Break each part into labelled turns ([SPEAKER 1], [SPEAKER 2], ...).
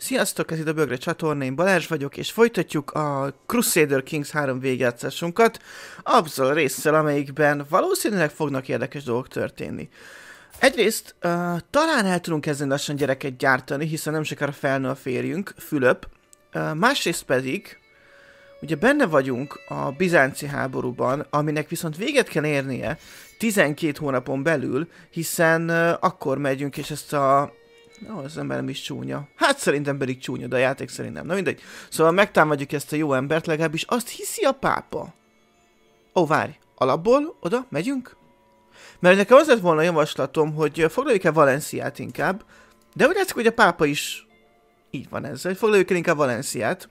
[SPEAKER 1] Sziasztok, ez itt a Bögre csatorna, én Balázs vagyok, és folytatjuk a Crusader Kings 3 végjátszásunkat, azzal a résszel, amelyikben valószínűleg fognak érdekes dolgok történni. Egyrészt uh, talán el tudunk kezdeni lassan gyereket gyártani, hiszen nem sokára felnő a férjünk, Fülöp. Uh, másrészt pedig, ugye benne vagyunk a bizánci háborúban, aminek viszont véget kell érnie 12 hónapon belül, hiszen uh, akkor megyünk és ezt a No, az ember nem is csúnya. Hát szerintem pedig csúnya, de a játék szerintem. Na mindegy. Szóval megtámadjuk ezt a jó embert, legalábbis azt hiszi a pápa. Ó, várj. Alapból oda megyünk? Mert nekem az lett volna a javaslatom, hogy foglaljuk el Valenciát inkább, de úgy látszik, hogy a pápa is így van ezzel, hogy foglaljuk el inkább Valenciát.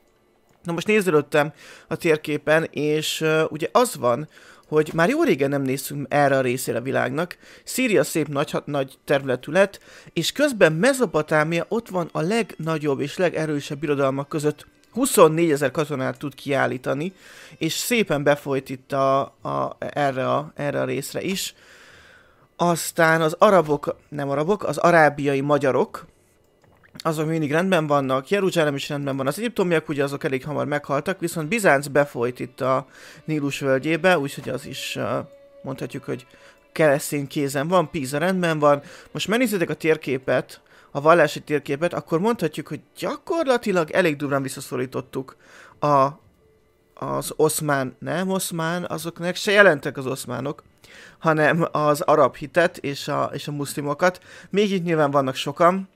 [SPEAKER 1] Na most nézelődtem a térképen, és uh, ugye az van, hogy már jó régen nem néztünk erre a részére a világnak. Szíria szép nagy, nagy területű lett, és közben Mezopotámia ott van a legnagyobb és legerősebb birodalmak között. 24 ezer katonát tud kiállítani, és szépen befolyt itt a, a, erre, a, erre a részre is. Aztán az arabok, nem arabok, az arábiai magyarok, azok mindig rendben vannak, Jeruzsálem is rendben van, az egyiptomiak ugye azok elég hamar meghaltak, viszont Bizánc befolyt itt a Nílus völgyébe, úgyhogy az is mondhatjuk, hogy keresztén kézen van, Píza rendben van. Most megnézzétek a térképet, a vallási térképet, akkor mondhatjuk, hogy gyakorlatilag elég durván visszaszorítottuk a, az oszmán, nem oszmán, azoknak se jelentek az oszmánok, hanem az arab hitet és a, és a muszlimokat. Még itt nyilván vannak sokan,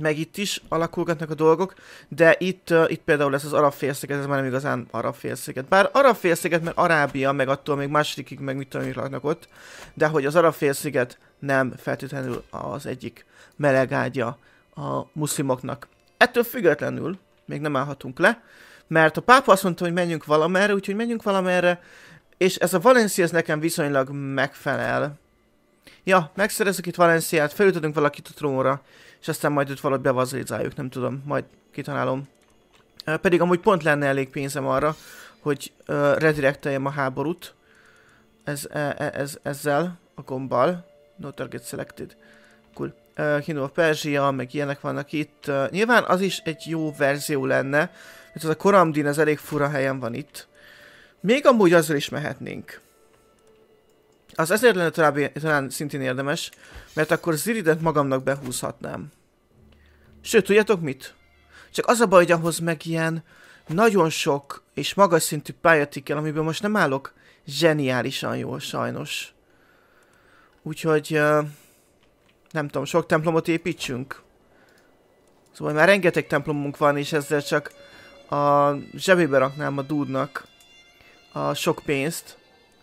[SPEAKER 1] meg itt is alakulgatnak a dolgok, de itt, uh, itt például lesz az arab félsziget, ez már nem igazán arab félsziget. Bár arab félsziget, mert Arábia, meg attól még másodikig, meg mit tudom, hogy laknak ott, de hogy az arab félsziget nem feltétlenül az egyik melegágya a muszlimoknak. Ettől függetlenül még nem állhatunk le, mert a pápa azt mondta, hogy menjünk valamerre, úgyhogy menjünk valamerre, és ez a Valencia ez nekem viszonylag megfelel. Ja, megszerezzük itt Valenciát, felültetünk valakit a trónra, és aztán majd őt valahogy bevazalizáljuk, nem tudom, majd kitalálom. Pedig amúgy pont lenne elég pénzem arra, hogy redirekteljem a háborút ez, e, e, ez, ezzel, a gombbal. No target selected. Cool. Kingdom a Perzsia, meg ilyenek vannak itt. Nyilván az is egy jó verzió lenne, mert az a Koramdin az elég fura helyen van itt. Még amúgy azzal is mehetnénk az ezért lenne talán, talán szintén érdemes, mert akkor Ziridet magamnak behúzhatnám. Sőt, tudjátok mit? Csak az a baj, hogy ahhoz meg ilyen nagyon sok és magas szintű pályatikkel, amiben most nem állok zseniálisan jól sajnos. Úgyhogy uh, nem tudom, sok templomot építsünk. Szóval már rengeteg templomunk van, és ezzel csak a zsebébe raknám a dúdnak a sok pénzt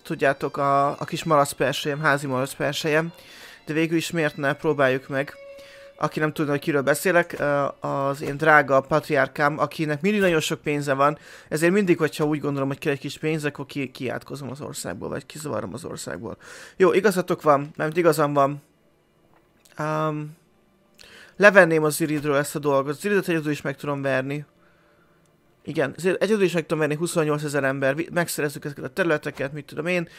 [SPEAKER 1] tudjátok, a, a kis malacpersejem, házi malacpersejem, de végül is miért ne, próbáljuk meg. Aki nem tudna, hogy kiről beszélek, az én drága patriárkám, akinek mindig nagyon sok pénze van, ezért mindig, hogyha úgy gondolom, hogy kell egy kis pénz, akkor ki, kiátkozom az országból, vagy kizavarom az országból. Jó, igazatok van, nem igazam van. Um, levenném az Iridről ezt a dolgot. Az Iridet egyedül is meg tudom verni. Igen, egyedül is meg tudom venni 28 ezer ember, megszerezzük ezeket a területeket, mit tudom én,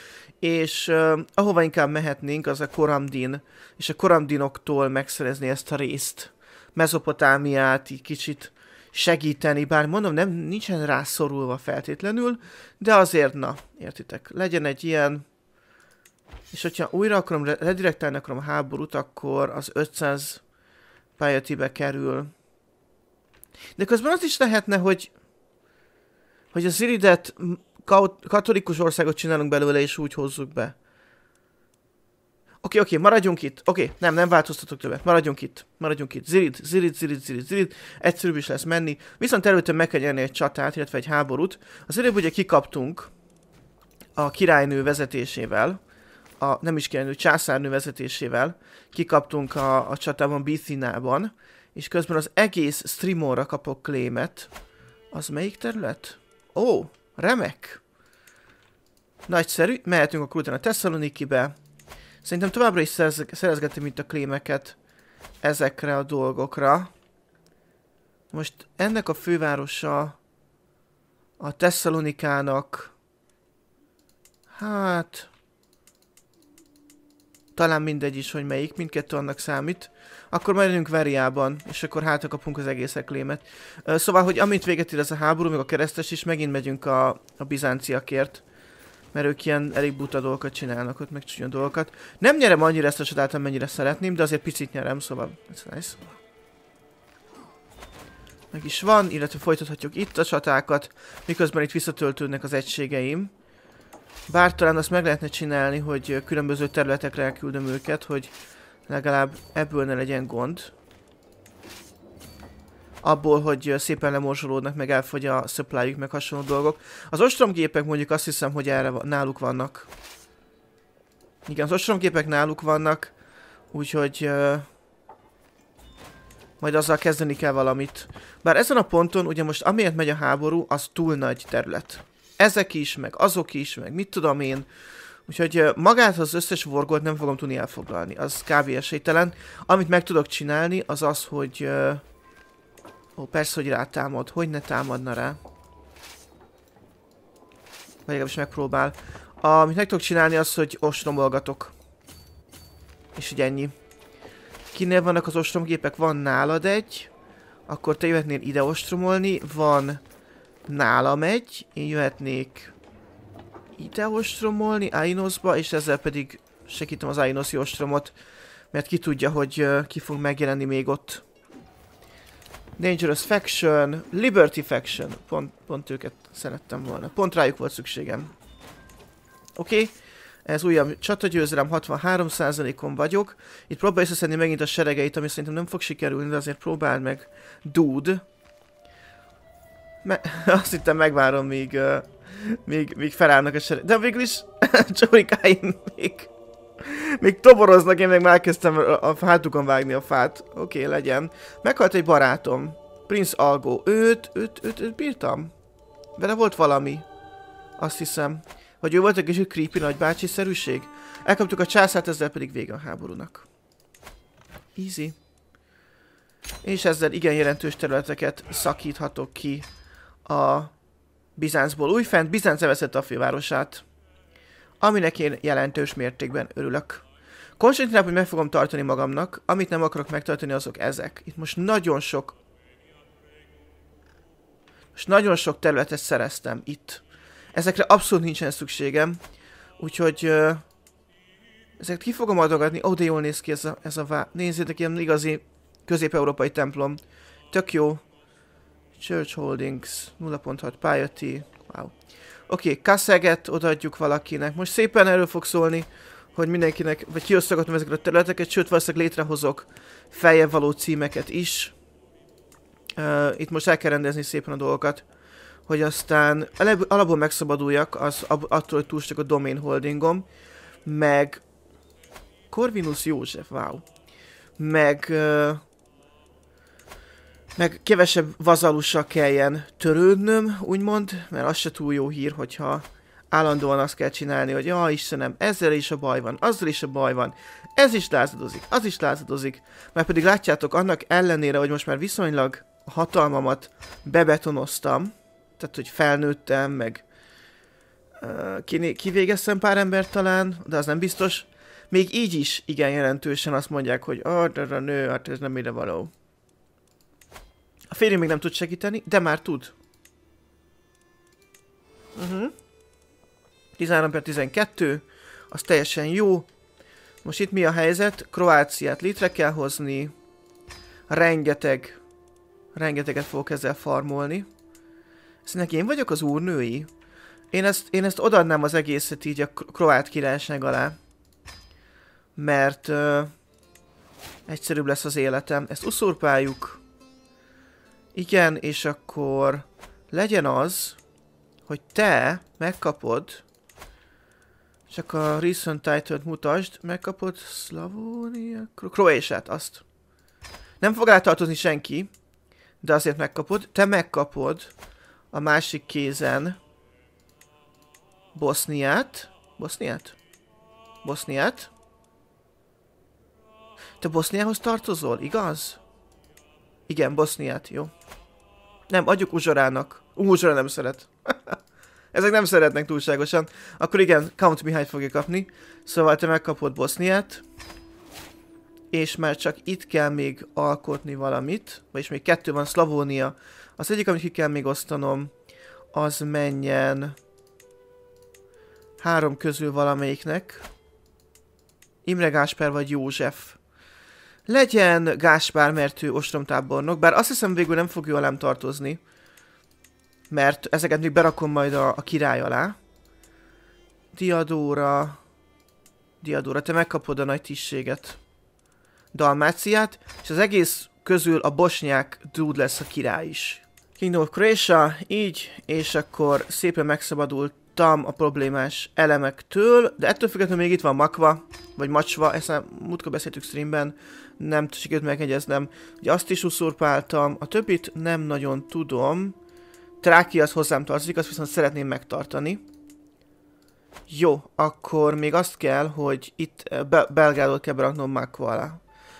[SPEAKER 1] és uh, ahova inkább mehetnénk, az a Koramdin, és a Koramdinoktól megszerezni ezt a részt, Mezopotámiát, így kicsit segíteni, bár mondom, nem, nincsen rászorulva feltétlenül, de azért, na, értitek, legyen egy ilyen, és hogyha újra akarom, redirektálni akarom a háborút, akkor az 500 pályatibe kerül. De közben az is lehetne, hogy hogy az iridet katolikus országot csinálunk belőle, és úgy hozzuk be. Oké, okay, oké, okay, maradjunk itt. Oké, okay, nem, nem változtatok többet. Maradjunk itt. Maradjunk itt. Zirid, zirid, zirid, zirid, zirid. Egyszerűbb is lesz menni. Viszont előttem meg kell nyerni egy csatát, illetve egy háborút. Az előbb ugye kikaptunk a királynő vezetésével. A, nem is királynő, császárnő vezetésével. Kikaptunk a, a csatában Bithinában. És közben az egész streamonra kapok klémet. Az melyik terület? Ó, remek. Nagyszerű, mehetünk akkor utána Thessaloniki-be. Szerintem továbbra is szerez szerezgetem itt a klémeket ezekre a dolgokra. Most ennek a fővárosa a Thessalonikának hát talán mindegy is, hogy melyik, mindkettő annak számít akkor majd jönünk Veriában, és akkor hát kapunk az egész eklémet. Szóval, hogy amint véget ér ez a háború, meg a keresztes is, megint megyünk a, a bizánciakért. Mert ők ilyen elég buta dolgokat csinálnak ott, meg csúnya dolgokat. Nem nyerem annyira ezt a csodát, amennyire szeretném, de azért picit nyerem, szóval it's nice. Meg is van, illetve folytathatjuk itt a csatákat, miközben itt visszatöltődnek az egységeim. Bár talán azt meg lehetne csinálni, hogy különböző területekre elküldöm őket, hogy Legalább ebből ne legyen gond. Abból, hogy szépen lemorzsolódnak, meg elfogy a supply meg hasonló dolgok. Az ostromgépek mondjuk azt hiszem, hogy erre náluk vannak. Igen, az ostromgépek náluk vannak, úgyhogy... Uh, majd azzal kezdeni kell valamit. Bár ezen a ponton, ugye most amiért megy a háború, az túl nagy terület. Ezek is, meg azok is, meg mit tudom én. Úgyhogy magát az összes wargold nem fogom tudni elfoglalni, az kb. esélytelen. Amit meg tudok csinálni, az az, hogy... Ó, persze, hogy rátámad. Hogy ne támadna rá? Vagy legalábbis megpróbál. Amit meg tudok csinálni, az, hogy ostromolgatok. És így ennyi. Kinél vannak az ostromgépek? Van nálad egy. Akkor te jöhetnél ide ostromolni. Van nálam egy. Én jöhetnék ide ostromolni, Ainosba, és ezzel pedig segítem az Ainoszi ostromot, mert ki tudja, hogy ki fog megjelenni még ott. Dangerous Faction, Liberty Faction, pont, pont őket szerettem volna, pont rájuk volt szükségem. Oké, okay. ez újabb csatagyőzelem, 63%-on vagyok. Itt próbálj összeszedni megint a seregeit, ami szerintem nem fog sikerülni, de azért próbáld meg, dude. Me azt hittem megvárom, míg uh, még, még felállnak a sereg. De végül is csorikáim még, még toboroznak, én meg már kezdtem a, a hátukon vágni a fát. Oké, okay, legyen. Meghalt egy barátom. Prince Algo. Őt, őt, őt, őt bírtam. Vele volt valami. Azt hiszem. Hogy ő volt egy kicsit creepy nagybácsi-szerűség. Elkaptuk a császát, ezzel pedig vége a háborúnak. Easy. És ezzel igen jelentős területeket szakíthatok ki a Bizáncból újfent, Bizánc elveszett a fővárosát, aminek én jelentős mértékben örülök. Konstantinápolyt meg fogom tartani magamnak, amit nem akarok megtartani, azok ezek. Itt most nagyon sok... Most nagyon sok területet szereztem itt. Ezekre abszolút nincsen szükségem, úgyhogy... Uh, ezeket ki fogom adogatni. Ó, oh, de jól néz ki ez a, ez a vá... Nézzétek, ilyen igazi közép-európai templom. Tök jó. Church Holdings 0.6 Piety. Wow. Oké, okay, Kasseget odaadjuk valakinek. Most szépen erről fog szólni, hogy mindenkinek, vagy kiosztogatom ezeket a területeket, sőt valószínűleg létrehozok feljebb való címeket is. Uh, itt most el kell rendezni szépen a dolgokat, hogy aztán alapból megszabaduljak az, attól, hogy túl a domain holdingom, meg Corvinus József, wow. Meg uh, meg kevesebb vazalussal kelljen törődnöm, úgymond, mert az se túl jó hír, hogyha állandóan azt kell csinálni, hogy ja Istenem, ezzel is a baj van, azzal is a baj van, ez is lázadozik, az is lázadozik. Már pedig látjátok, annak ellenére, hogy most már viszonylag a hatalmamat bebetonoztam, tehát hogy felnőttem, meg uh, kivégeztem pár embert talán, de az nem biztos. Még így is igen jelentősen azt mondják, hogy arra nő, hát ez nem ide való. A férj még nem tud segíteni, de már tud. Uh -huh. 13 per 12, az teljesen jó. Most itt mi a helyzet? Kroáciát létre kell hozni. Rengeteg, rengeteget fogok ezzel farmolni. Szerintem én vagyok az úrnői. Én ezt, én ezt odaadnám az egészet így a kroát királyság alá. Mert uh, egyszerűbb lesz az életem. Ezt uszurpáljuk. Igen, és akkor legyen az, hogy te megkapod, csak a recent title mutasd, megkapod Slavonia, Kro azt. Nem fog tartozni senki, de azért megkapod. Te megkapod a másik kézen Boszniát. Boszniát? Boszniát? Te Boszniához tartozol, igaz? Igen, Boszniát, jó. Nem, adjuk Uzsorának. Uzsora nem szeret. Ezek nem szeretnek túlságosan. Akkor igen, Count Mihály fogja kapni. Szóval te megkapod Boszniát. És már csak itt kell még alkotni valamit. Vagyis még kettő van, Szlavónia. Az egyik, amit ki kell még osztanom, az menjen három közül valamelyiknek. Imre Gásper vagy József. Legyen Gáspár, mert ő ostromtábornok, bár azt hiszem végül nem fog ő alám tartozni. Mert ezeket még berakom majd a, a király alá. Diadóra... Diadóra, te megkapod a nagy tisztséget. Dalmáciát, és az egész közül a bosnyák dude lesz a király is. Kingdom of Croatia, így, és akkor szépen megszabadultam a problémás elemektől, de ettől függetlenül még itt van Makva, vagy Macsva, ezt már múltkor beszéltük streamben, nem sikerült megjegyeznem. Ugye azt is uszurpáltam, a többit nem nagyon tudom. Tráki az hozzám tartozik, azt viszont szeretném megtartani. Jó, akkor még azt kell, hogy itt eh, Be Belgrádot kell beraknom Makva alá.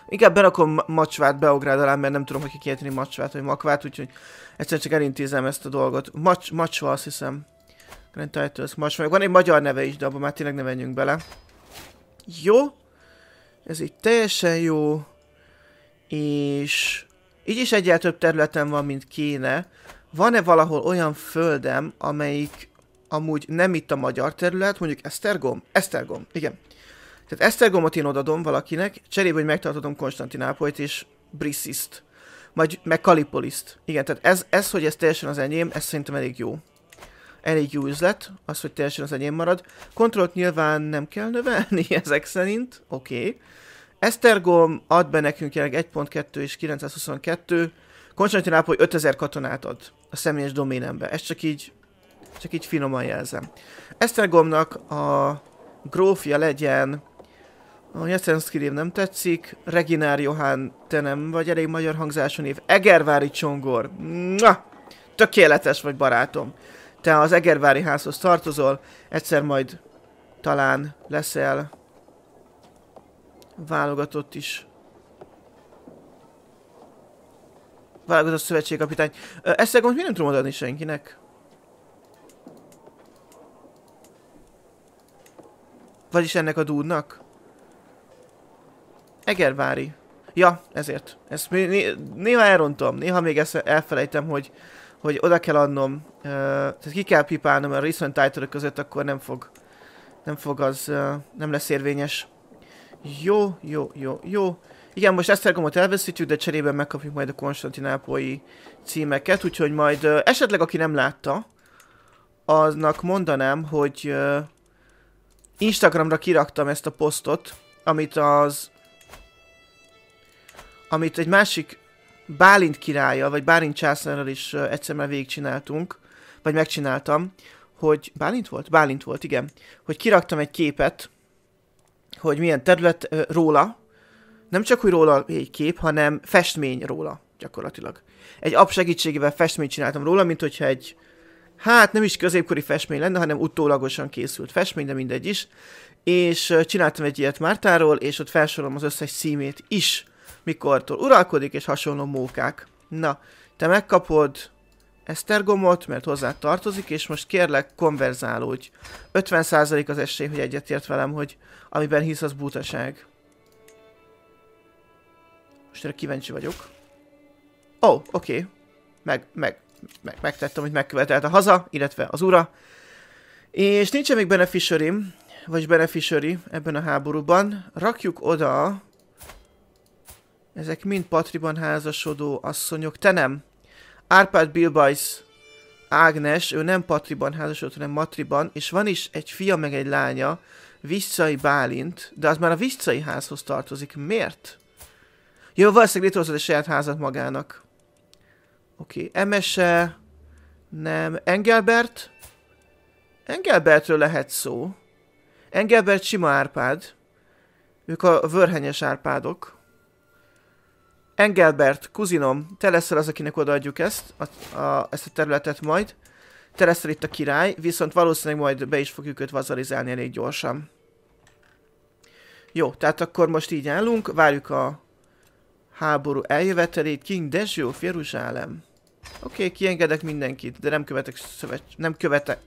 [SPEAKER 1] Inkább berakom Macsvát Beográd alá, mert nem tudom, hogy kikiejteni Macsvát vagy Makvát, úgyhogy egyszerűen csak elintézem ezt a dolgot. Mac Macsva azt hiszem. Grand Titles Macsva. Van egy magyar neve is, de abban már tényleg ne menjünk bele. Jó, ez így teljesen jó. És így is egyáltalán több területen van, mint kéne. Van-e valahol olyan földem, amelyik amúgy nem itt a magyar terület, mondjuk Esztergom? Esztergom, igen. Tehát Esztergomot én odadom valakinek, cserébe, hogy megtartodom Konstantinápolyt és Brissiszt. Majd meg Kalipoliszt. Igen, tehát ez, ez, hogy ez teljesen az enyém, ez szerintem elég jó elég jó üzlet, az, hogy teljesen az enyém marad. Kontrollt nyilván nem kell növelni ezek szerint, oké. Okay. Esztergom ad be nekünk jelenleg 1.2 és 922, Konstantinápoly 5000 katonát ad a személyes doménembe. Ezt csak így, csak így finoman jelzem. Esztergomnak a grófja legyen, a Jeszenszki név nem tetszik, Reginár Johán, te nem vagy elég magyar hangzású név, Egervári Csongor. Na, tökéletes vagy barátom te az Egervári házhoz tartozol, egyszer majd talán leszel válogatott is. Válogatott szövetségkapitány. Ezt a mi nem tudom adni senkinek? Vagyis ennek a dúdnak? Egervári. Ja, ezért. Ezt néha elrontom, néha még ezt elfelejtem, hogy hogy oda kell adnom, uh, tehát ki kell pipálnom, mert a Reason title között akkor nem fog, nem fog az, uh, nem lesz érvényes. Jó, jó, jó, jó. Igen, most Esztergomot elveszítjük, de cserében megkapjuk majd a konstantinápolyi címeket, úgyhogy majd uh, esetleg aki nem látta, aznak mondanám, hogy uh, Instagramra kiraktam ezt a posztot, amit az amit egy másik Bálint királya, vagy Bálint császárral is egyszer már végigcsináltunk, vagy megcsináltam, hogy Bálint volt? Bálint volt, igen. Hogy kiraktam egy képet, hogy milyen terület ö, róla, nem csak hogy róla egy kép, hanem festmény róla gyakorlatilag. Egy app segítségével festményt csináltam róla, mint hogyha egy, hát nem is középkori festmény lenne, hanem utólagosan készült festmény, de mindegy is. És csináltam egy ilyet Mártáról, és ott felsorolom az összes címét is, mikortól uralkodik, és hasonló mókák. Na, te megkapod Esztergomot, mert hozzá tartozik, és most kérlek, konverzálódj. 50% az esély, hogy egyetért velem, hogy amiben hisz, az butaság. Most erre kíváncsi vagyok. Ó, oh, oké. Okay. Meg, meg, meg, megtettem, hogy megkövetelt hát a haza, illetve az ura. És nincsen még beneficiary, vagy beneficiary ebben a háborúban. Rakjuk oda ezek mind Patriban házasodó asszonyok. Te nem. Árpád Bilbajsz Ágnes, ő nem Patriban házasodott, hanem Matriban, és van is egy fia meg egy lánya, Visszai Bálint, de az már a Visszai házhoz tartozik. Miért? Jó, valószínűleg létrehozod egy saját házat magának. Oké, okay. Emese... Nem, Engelbert? Engelbertről lehet szó. Engelbert sima Árpád. Ők a vörhenyes Árpádok. Engelbert, kuzinom, te leszel az, akinek odaadjuk ezt, a, a, ezt a területet majd. Te leszel itt a király, viszont valószínűleg majd be is fogjuk őt vazalizálni elég gyorsan. Jó, tehát akkor most így állunk, várjuk a háború eljövetelét. King Dezsóf, Jeruzsálem. Oké, okay, kiengedek mindenkit, de nem követek szövet... Nem követek...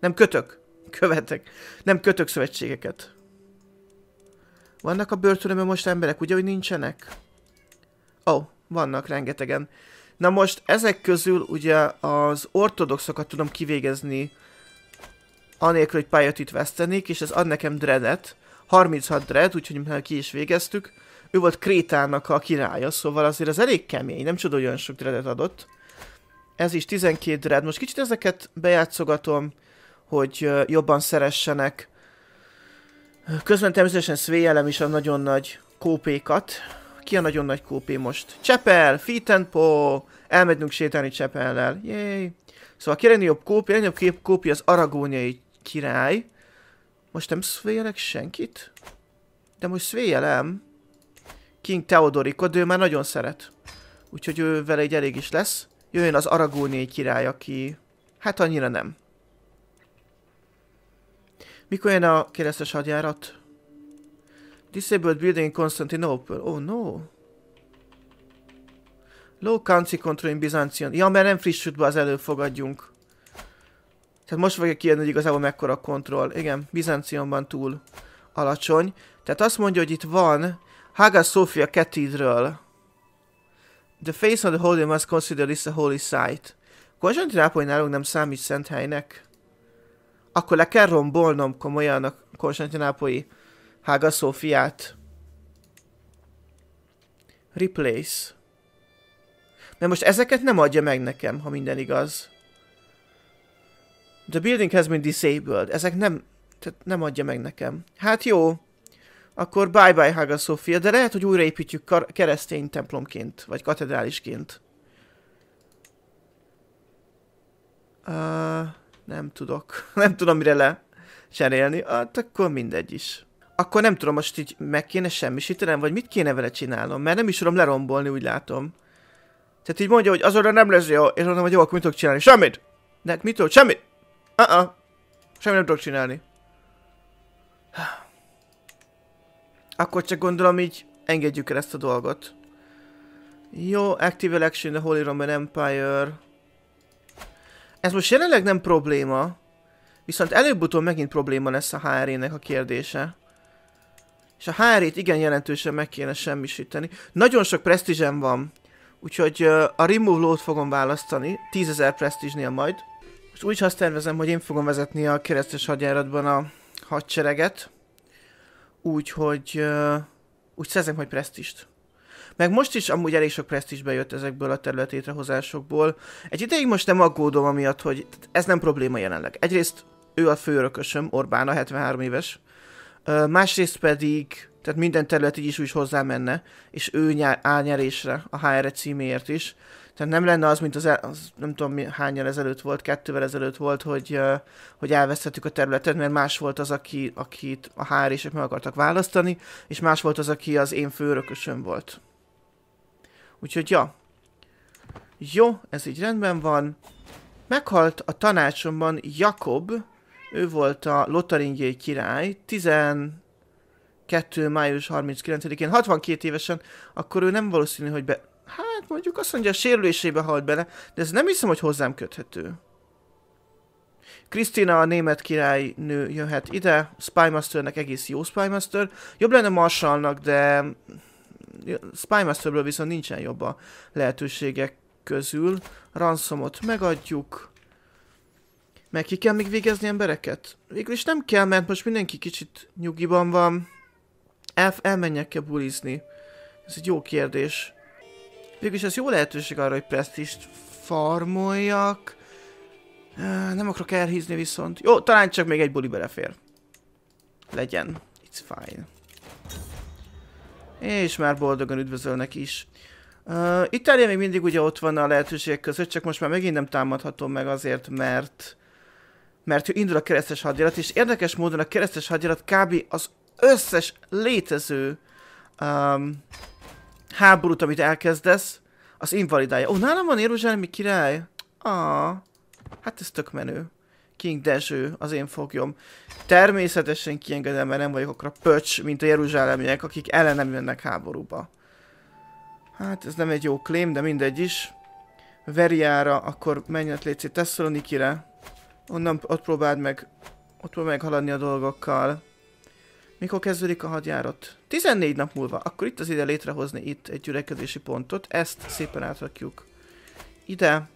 [SPEAKER 1] Nem kötök. Követek. Nem kötök szövetségeket. Vannak a börtönömben most emberek, ugye, hogy nincsenek? Ó, oh, vannak rengetegen. Na most ezek közül ugye az ortodoxokat tudom kivégezni anélkül, hogy itt vesztenék, és ez ad nekem dreadet. 36 dread, úgyhogy már ki is végeztük. Ő volt Krétának a királya, szóval azért az elég kemény, nem csoda, hogy olyan sok dreadet adott. Ez is 12 dread. Most kicsit ezeket bejátszogatom, hogy jobban szeressenek. Közben természetesen Svélem is a nagyon nagy kópékat, ki a nagyon nagy kópé most? Csepel, feet and Po. Elmegyünk sétálni Csepellel. Jéj. Szóval a jobb kópi? a legnagyobb kópi az aragóniai király. Most nem szvéjelek senkit? De most szvéjelem. King Theodorikot, de ő már nagyon szeret. Úgyhogy ő vele egy elég is lesz. Jöjjön az aragóniai király, aki... Hát annyira nem. Mikor jön a keresztes hadjárat? Disabled building in Constantinople. Oh no. Low country control in Byzantium. Ja, mert nem frissült be az előfogadjunk. Tehát most fogja kijönni, hogy igazából mekkora a kontroll. Igen, Byzantionban túl alacsony. Tehát azt mondja, hogy itt van Haga Sophia Cathedral. The face of the holy must consider this a holy site. Konstantinápoly nálunk nem számít szent helynek. Akkor le kell rombolnom komolyan a Konstantinápolyi. Hága Szófiát. Replace. Mert most ezeket nem adja meg nekem, ha minden igaz. The building has been disabled. Ezek nem, tehát nem adja meg nekem. Hát jó. Akkor bye-bye Haga Sofia, de lehet, hogy újraépítjük keresztény templomként, vagy katedrálisként. Uh, nem tudok. Nem tudom, mire le cserélni. Hát akkor mindegy is akkor nem tudom, most így meg kéne semmisítenem, vagy mit kéne vele csinálnom, mert nem is tudom lerombolni, úgy látom. Tehát így mondja, hogy azonra nem lesz jó, és mondom, hogy jó, akkor mit tudok csinálni? Semmit! De hát mit tudok? Semmit! Uh -uh. Semmit nem tudok csinálni. Akkor csak gondolom így engedjük el ezt a dolgot. Jó, Active Election, the Holy Roman Empire. Ez most jelenleg nem probléma. Viszont előbb-utóbb megint probléma lesz a HRE-nek a kérdése és a hr igen jelentősen meg kéne semmisíteni. Nagyon sok presztízsem van, úgyhogy a Remove Load fogom választani, 10.000 presztízsnél majd. Most úgy azt tervezem, hogy én fogom vezetni a keresztes hadjáratban a hadsereget, úgyhogy úgy szerzem hogy presztist. Meg most is amúgy elég sok presztízsbe jött ezekből a területétrehozásokból. Egy ideig most nem aggódom amiatt, hogy ez nem probléma jelenleg. Egyrészt ő a főörökösöm, Orbán a 73 éves, másrészt pedig, tehát minden terület így is úgy hozzá menne, és ő nyár, álnyerésre, a HR e címéért is. Tehát nem lenne az, mint az, el, az nem tudom hányal ezelőtt volt, kettővel ezelőtt volt, hogy, hogy elvesztettük a területet, mert más volt az, aki, akit a hr e meg akartak választani, és más volt az, aki az én főörökösöm volt. Úgyhogy ja. Jó, ez így rendben van. Meghalt a tanácsomban Jakob, ő volt a lotaringiai király, 12. május 39-én, 62 évesen, akkor ő nem valószínű, hogy be... Hát mondjuk azt mondja, a sérülésébe halt bele, de ez nem hiszem, hogy hozzám köthető. Krisztina a német királynő jöhet ide, Spymasternek egész jó Spymaster. Jobb lenne Marshallnak, de Spymasterből viszont nincsen jobb a lehetőségek közül. Ransomot megadjuk. Meg ki kell még végezni embereket? Végül is nem kell, mert most mindenki kicsit nyugiban van. El, elmenjek-e bulizni? Ez egy jó kérdés. Végülis ez jó lehetőség arra, hogy presztist farmoljak. Nem akarok elhízni viszont. Jó, talán csak még egy buli belefér. Legyen. It's fine. És már boldogan üdvözölnek is. Uh, Itália még mindig ugye ott van a lehetőségek között, csak most már megint nem támadhatom meg azért, mert mert indul a keresztes hadjárat, és érdekes módon a keresztes hadjárat kb. az összes létező um, háborút, amit elkezdesz, az invalidálja. Ó, oh, nálam van Jeruzsálemi király? Ah, hát ez tök menő. King Dezső, az én fogjom. Természetesen kiengedem, mert nem vagyok akkor a pöcs, mint a jeruzsálemiek, akik ellenem jönnek háborúba. Hát ez nem egy jó klém, de mindegy is. Veriára, akkor menjen létszik Tesszaloniki-re. Onnan ott próbáld meg, ott próbáld meg haladni a dolgokkal. Mikor kezdődik a hadjárat? 14 nap múlva. Akkor itt az ide létrehozni itt egy gyülekezési pontot. Ezt szépen átrakjuk ide.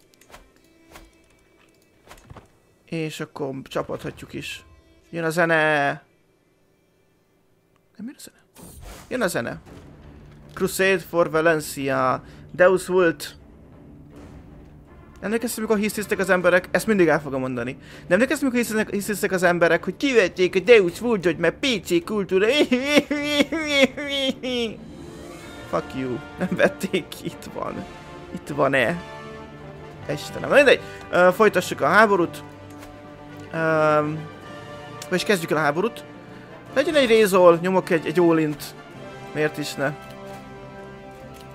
[SPEAKER 1] És akkor csapathatjuk is. Jön a zene! Nem jön a zene? Jön a zene. Crusade for Valencia. Deus Vult. Emlékeztem, amikor hisztisztek az emberek, ezt mindig el fogom mondani. Nem emlékeztem, amikor hisztisztek az emberek, hogy kivették a Deus hogy mert PC kultúra. Fuck you. Nem vették itt van. Itt van-e? Istenem, mindegy. Uh, folytassuk a háborút. Uh, és kezdjük el a háborút. Legyen egy rézol, nyomok egy, egy ólint. Miért is ne?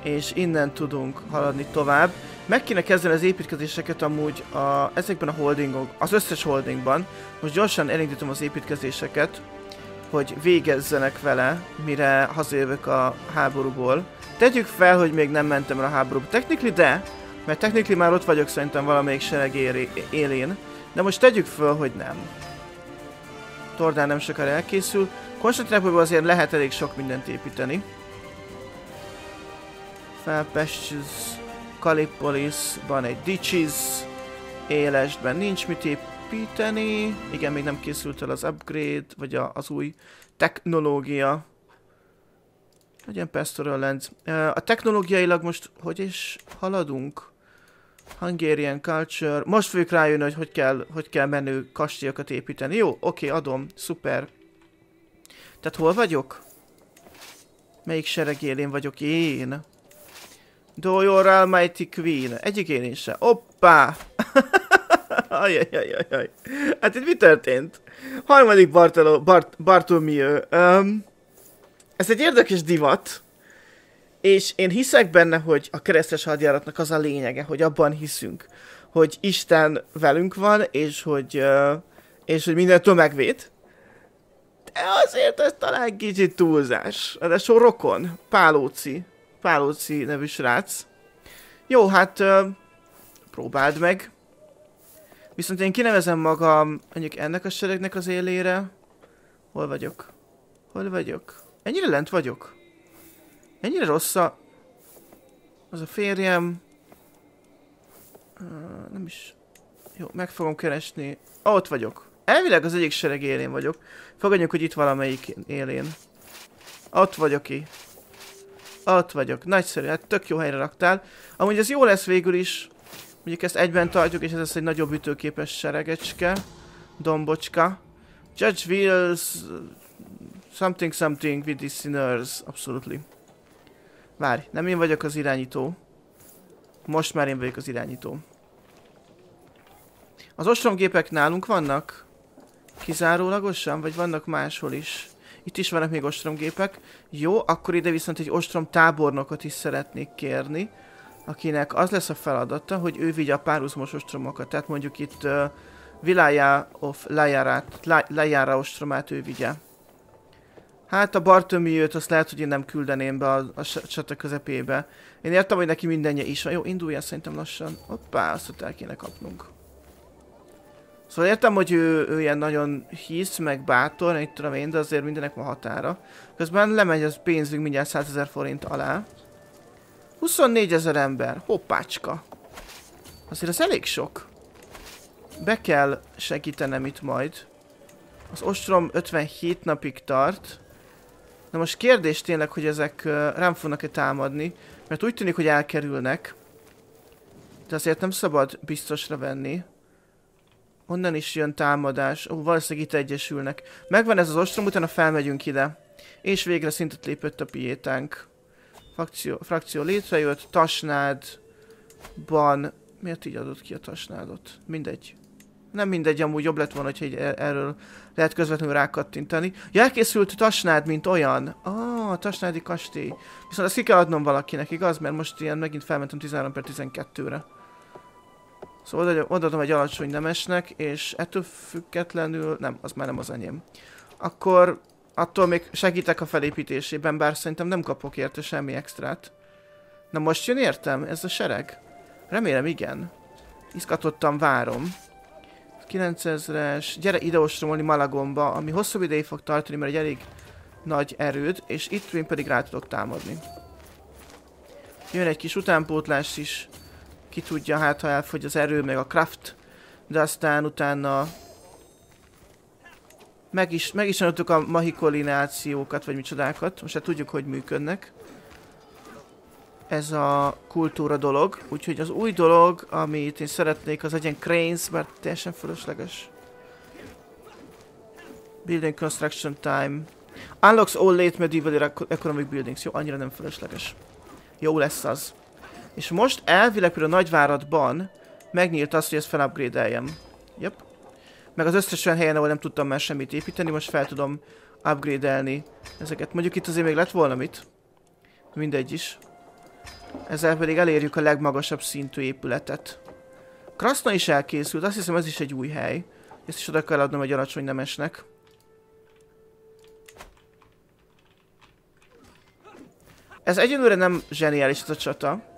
[SPEAKER 1] És innen tudunk haladni tovább. Meg kéne kezdeni az építkezéseket amúgy a, ezekben a holdingok, az összes holdingban. Most gyorsan elindítom az építkezéseket, hogy végezzenek vele, mire hazajövök a háborúból. Tegyük fel, hogy még nem mentem el a háborúba. Technikli de, mert technikli már ott vagyok szerintem valamelyik sereg éri, élén. De most tegyük fel, hogy nem. Tordán nem sokára elkészül. Konstantinápolyban azért lehet elég sok mindent építeni. Felpestjük Kalipolis, van egy Ditches, élesben nincs mit építeni, igen, még nem készült el az upgrade, vagy a, az új technológia. Legyen Pastoral Lands. A technológiailag most hogy is haladunk? Hungarian Culture. Most fogjuk rájönni, hogy hogy kell, hogy kell menő kastélyokat építeni. Jó, oké, adom. Szuper. Tehát hol vagyok? Melyik sereg én vagyok én? Do your almighty queen. Egyik én is se. Oppá! Ajajajajaj. Hát itt mi történt? Harmadik Bartolo, Bart, Bartomieu. Um, ez egy érdekes divat. És én hiszek benne, hogy a keresztes hadjáratnak az a lényege, hogy abban hiszünk, hogy Isten velünk van, és hogy, uh, és hogy minden tömegvét. De azért ez talán kicsit túlzás. a rokon, pálóci. Pálóci nevű srác. Jó, hát ö, próbáld meg. Viszont én kinevezem magam mondjuk ennek a seregnek az élére. Hol vagyok? Hol vagyok? Ennyire lent vagyok? Ennyire rossz a... Az a férjem. nem is... Jó, meg fogom keresni. Ah, ott vagyok. Elvileg az egyik sereg élén vagyok. Fogadjuk, hogy itt valamelyik élén. Ott vagyok ki. Ott vagyok, nagyszerű, hát tök jó helyre raktál. Amúgy ez jó lesz végül is. Mondjuk ezt egyben tartjuk, és ez lesz egy nagyobb ütőképes seregecske. Dombocska. Judge Wills... Something something with the sinners, absolutely. Várj, nem én vagyok az irányító. Most már én vagyok az irányító. Az ostromgépek nálunk vannak? Kizárólagosan? Vagy vannak máshol is? Itt is vannak még ostromgépek. Jó, akkor ide viszont egy ostrom tábornokot is szeretnék kérni, akinek az lesz a feladata, hogy ő vigye a párhuzamos ostromokat. Tehát mondjuk itt uh, Vilája of Lajárát, Lajára ostromát ő vigye. Hát a őt azt lehet, hogy én nem küldeném be a, a csata közepébe. Én értem, hogy neki mindenje is van. Jó, induljál szerintem lassan. Hoppá, azt ott el kéne kapnunk. Szóval értem, hogy ő, ő ilyen nagyon hisz, meg bátor, nem tudom én, de azért mindenek van határa. Közben lemegy az pénzünk mindjárt 100 ezer forint alá. 24 ezer ember, hoppácska. Azért az elég sok. Be kell segítenem itt majd. Az ostrom 57 napig tart. Na most kérdés tényleg, hogy ezek rám fognak-e támadni, mert úgy tűnik, hogy elkerülnek. De azért nem szabad biztosra venni. Honnan is jön támadás? Ó, valószínűleg itt egyesülnek. Megvan ez az ostrom, utána felmegyünk ide. És végre szintet lépett a piétánk. Frakció, frakció létrejött, tasnádban... Miért így adott ki a tasnádot? Mindegy. Nem mindegy, amúgy jobb lett volna, hogy e- erről lehet közvetlenül rákattintani. Ja, elkészült tasnád, mint olyan. Ah, tasnádi kastély. Viszont ezt ki kell adnom valakinek, igaz? Mert most ilyen megint felmentem 13 per 12-re. Szóval odaadom egy alacsony nemesnek, és ettől függetlenül, nem, az már nem az enyém. Akkor attól még segítek a felépítésében, bár szerintem nem kapok érte semmi extrát. Na most jön értem, ez a sereg? Remélem igen. Izgatottan várom. 9000-es, gyere ide ostromolni Malagomba, ami hosszabb ideig fog tartani, mert egy elég nagy erőd, és itt én pedig rá tudok támadni. Jön egy kis utánpótlás is ki tudja, hát ha elfogy az erő, meg a craft, de aztán utána meg is, meg is tanultuk a mahikolinációkat, vagy micsodákat, most hát tudjuk, hogy működnek. Ez a kultúra dolog, úgyhogy az új dolog, amit én szeretnék, az egyen cranes, mert teljesen fölösleges. Building construction time. Unlocks all late medieval economic buildings. Jó, annyira nem fölösleges. Jó lesz az. És most elvileg a nagyváratban megnyílt az hogy ezt felupgrade-eljem. Meg az összes olyan helyen, ahol nem tudtam már semmit építeni, most fel tudom upgrade-elni ezeket. Mondjuk itt azért még lett volna mit. Mindegy is. Ezzel pedig elérjük a legmagasabb szintű épületet. Kraszna is elkészült, azt hiszem ez is egy új hely. Ezt is oda kell adnom egy alacsony nemesnek. Ez egyenlőre nem zseniális ez a csata.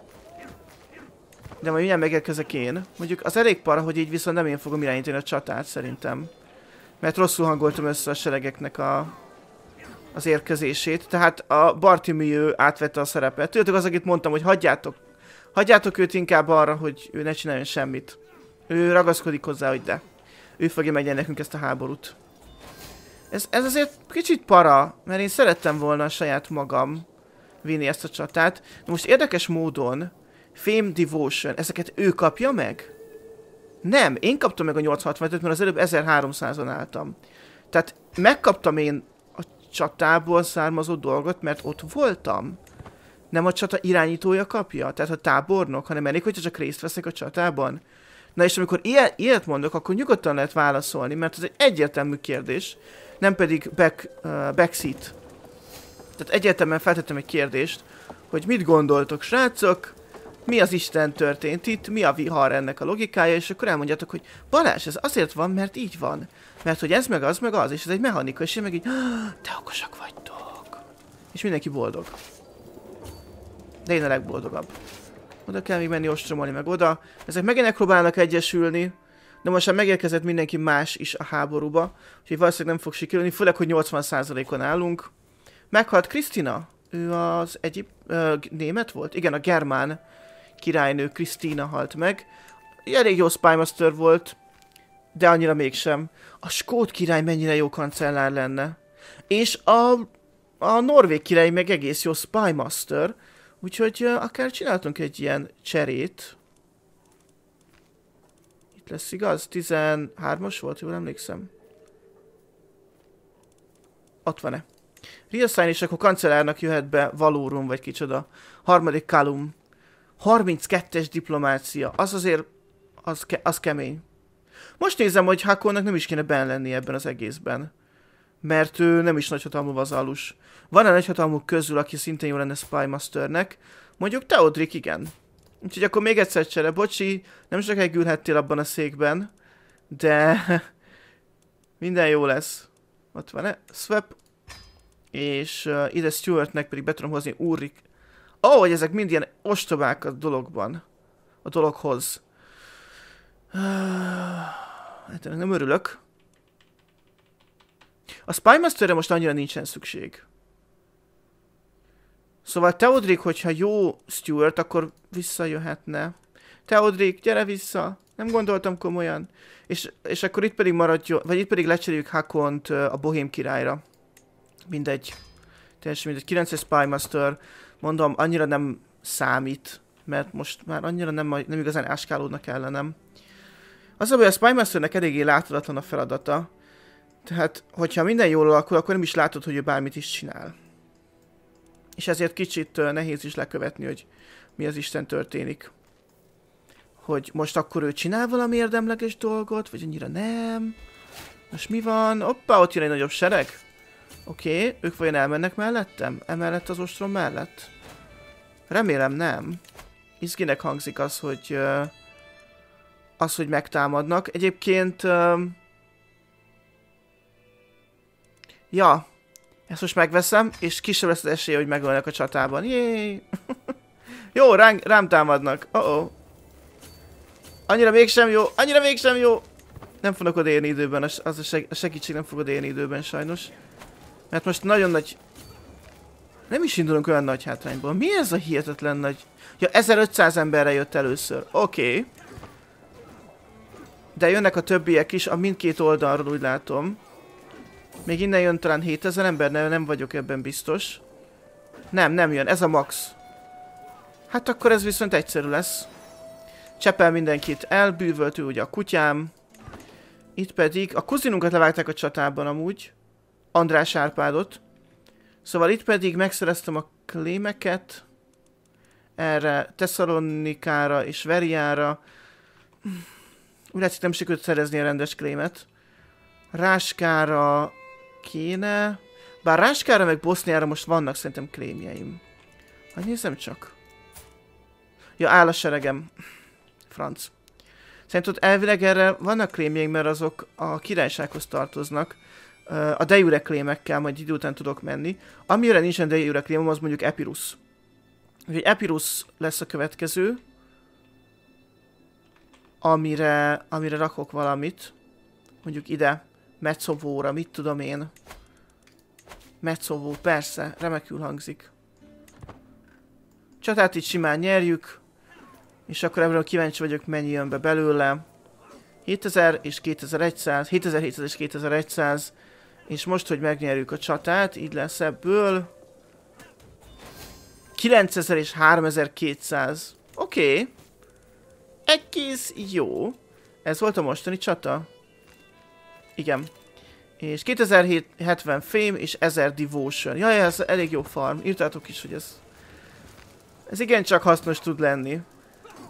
[SPEAKER 1] De majd mindjárt megérkezek én. Mondjuk az elég para, hogy így viszont nem én fogom irányítani a csatát szerintem. Mert rosszul hangoltam össze a seregeknek a az érkezését. Tehát a Bartimiő átvette a szerepet. Tudjátok, az, akit mondtam, hogy hagyjátok. Hagyjátok őt inkább arra, hogy ő ne csináljon semmit. Ő ragaszkodik hozzá, hogy de. Ő fogja megyen nekünk ezt a háborút. Ez, ez azért kicsit para, mert én szerettem volna a saját magam vinni ezt a csatát. De most érdekes módon Fame Devotion, ezeket ő kapja meg? Nem, én kaptam meg a 865-öt, mert az előbb 1300-on álltam. Tehát megkaptam én a csatából származó dolgot, mert ott voltam. Nem a csata irányítója kapja, tehát a tábornok, hanem elég, hogyha csak részt veszek a csatában. Na és amikor ilyet, ilyet mondok, akkor nyugodtan lehet válaszolni, mert ez egy egyértelmű kérdés, nem pedig back, uh, backseat. Tehát egyértelműen feltettem egy kérdést, hogy mit gondoltok, srácok? mi az Isten történt itt, mi a vihar ennek a logikája, és akkor elmondjátok, hogy Balázs, ez azért van, mert így van. Mert hogy ez meg az, meg az, és ez egy mechanika, és én meg így, te okosak vagytok. És mindenki boldog. De én a legboldogabb. Oda kell még menni ostromolni, meg oda. Ezek megint próbálnak egyesülni. De most már megérkezett mindenki más is a háborúba, úgyhogy valószínűleg nem fog sikerülni, főleg, hogy 80%-on állunk. Meghalt Krisztina, ő az egyéb német volt? Igen, a germán királynő Krisztina halt meg. Elég jó Spymaster volt, de annyira mégsem. A skót király mennyire jó kancellár lenne. És a, a norvég király meg egész jó Spymaster, úgyhogy akár csináltunk egy ilyen cserét. Itt lesz igaz? 13-as volt, jól emlékszem. Ott van-e? Reassign és akkor kancellárnak jöhet be Valórum, vagy kicsoda. Harmadik Kalum. 32-es diplomácia, az azért, az, ke- az kemény. Most nézem, hogy Hakonnak nem is kéne benn lenni ebben az egészben. Mert ő nem is nagyhatalmú vazalus. Van-e nagyhatalmú közül, aki szintén jó lenne Spymasternek? Mondjuk Teodrik igen. Úgyhogy akkor még egyszer csere, bocsi, nem sokáig ülhettél abban a székben, de minden jó lesz. Ott van-e? Swap. És uh, ide Stuartnek pedig be tudom hozni Ulrik oh, hogy ezek mind ilyen ostobák a dologban, a dologhoz. Ah, hát ennek nem örülök. A Spymasterre most annyira nincsen szükség. Szóval Teodrik, hogyha jó Stewart, akkor visszajöhetne. Teodrik, gyere vissza! Nem gondoltam komolyan. És, és akkor itt pedig maradjon, vagy itt pedig lecseréljük Hakont a Bohém királyra. Mindegy. Teljesen mindegy. 9 Spymaster mondom, annyira nem számít, mert most már annyira nem, nem igazán áskálódnak ellenem. Az, hogy a Spymasternek eléggé láthatatlan a feladata, tehát, hogyha minden jól alakul, akkor nem is látod, hogy ő bármit is csinál. És ezért kicsit nehéz is lekövetni, hogy mi az Isten történik. Hogy most akkor ő csinál valami érdemleges dolgot, vagy annyira nem. Most mi van? Oppa, ott jön egy nagyobb sereg. Oké, okay, ők vajon elmennek mellettem? Emellett az ostrom mellett? Remélem nem. Izginek hangzik az, hogy... Az, hogy megtámadnak. Egyébként... Ja. Ezt most megveszem, és kisebb lesz az esély, hogy megölnek a csatában. Jéj! jó, rám, rám támadnak. Oh -oh. Annyira mégsem jó, annyira mégsem jó! Nem fognak odérni időben, az a segítség nem fog odérni időben sajnos. Mert most nagyon nagy... Nem is indulunk olyan nagy hátrányból. Mi ez a hihetetlen nagy... Ja, 1500 emberre jött először. Oké. Okay. De jönnek a többiek is, a mindkét oldalról úgy látom. Még innen jön talán 7000 ember, de nem vagyok ebben biztos. Nem, nem jön, ez a max. Hát akkor ez viszont egyszerű lesz. Csepel mindenkit el, bűvölt ő ugye a kutyám. Itt pedig, a kuzinunkat levágták a csatában amúgy. András Árpádot. Szóval itt pedig megszereztem a klémeket erre, Tesszalonikára és Veriára. Úgy látszik nem sikerült szerezni a rendes klémet. Ráskára kéne. Bár Ráskára meg Boszniára most vannak szerintem klémjeim. Hát nézem csak. Ja, áll a seregem. Franc. Szerintem ott elvileg erre vannak krémjeink, mert azok a királysághoz tartoznak a Deure klémekkel majd idő után tudok menni. Amire nincsen Deure klémem, az mondjuk Epirus. Úgyhogy Epirus lesz a következő, amire, amire rakok valamit. Mondjuk ide, Metszovóra, mit tudom én. Metszovó, persze, remekül hangzik. Csatát itt simán nyerjük, és akkor ebből kíváncsi vagyok, mennyi jön be belőle. 7000 és 2100, 7700 és 2100, és most, hogy megnyerjük a csatát, így lesz ebből. 9000 és 3200. Oké. Okay. Egész jó. Ez volt a mostani csata. Igen. És 2070 fém és 1000 devotion. Jaj, ez elég jó farm. Írtátok is, hogy ez... Ez igencsak hasznos tud lenni.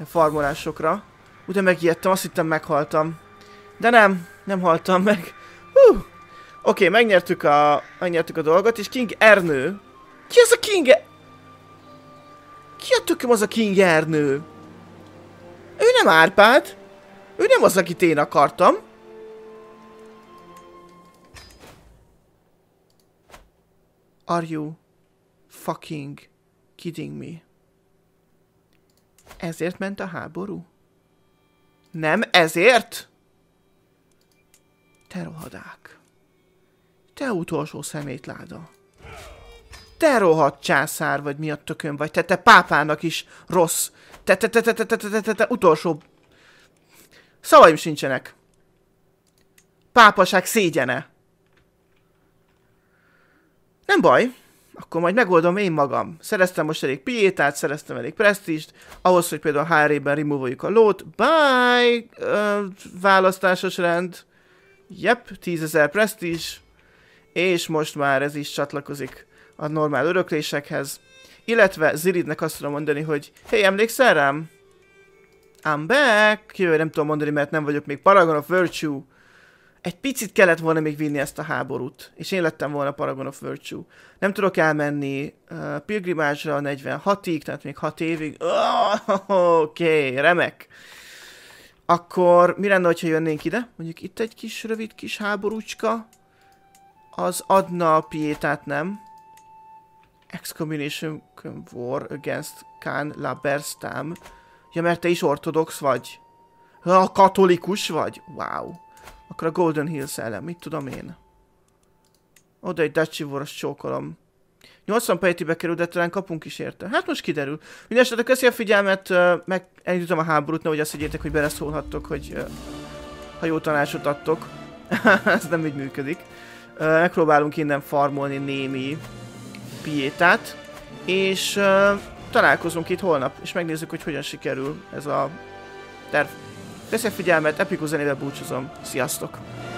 [SPEAKER 1] A farmolásokra. Ugye megijedtem, azt hittem meghaltam. De nem, nem haltam meg. Hú! Oké, okay, megnyertük a, megnyertük a dolgot, és King Ernő. Ki az a King e- Ki a tököm az a King Ernő? Ő nem Árpád. Ő nem az, akit én akartam. Are you fucking kidding me? Ezért ment a háború? Nem ezért? Te rohadák. Te utolsó szemétláda. Te rohadt császár vagy mi a tökön vagy. Te, te pápának is rossz. Te, te, te, te, te, te, te, te, te, te utolsó... Szavaim sincsenek. Pápaság szégyene. Nem baj. Akkor majd megoldom én magam. Szereztem most elég piétát, szereztem elég presztíst, ahhoz, hogy például HR-ben removoljuk a lót. Bye! Ö, választásos rend. Yep, tízezer presztízs és most már ez is csatlakozik a normál öröklésekhez. Illetve Ziridnek azt tudom mondani, hogy Hey, emlékszel rám? I'm back! Jövő nem tudom mondani, mert nem vagyok még Paragon of Virtue. Egy picit kellett volna még vinni ezt a háborút, és én lettem volna Paragon of Virtue. Nem tudok elmenni uh, Pilgrimage-ra 46-ig, tehát még 6 évig. Oh, Oké, okay, remek. Akkor mi lenne, ha jönnénk ide? Mondjuk itt egy kis rövid kis háborúcska az adna a piétát, nem? Excommunication War against Khan Laberstam. Ja, mert te is ortodox vagy. A katolikus vagy? Wow. Akkor a Golden Hills ellen, mit tudom én. Oda egy Dutchy Wars csókolom. 80 pejtibe kerül, de talán kapunk is érte. Hát most kiderül. Mindenesetre köszi a figyelmet, meg elindítom a háborút, nehogy azt higgyétek, hogy beleszólhattok, hogy ha jó tanácsot adtok. Ez nem így működik megpróbálunk innen farmolni némi piétát, és uh, találkozunk itt holnap, és megnézzük, hogy hogyan sikerül ez a terv. Köszönöm figyelmet, epikus zenével búcsúzom, sziasztok!